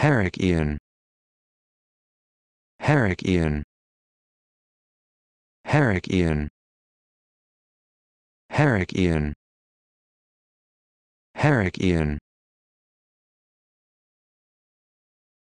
Herrick Ian. Herrick Ian. Herrick Ian. Herrick Ian. Herrick Ian.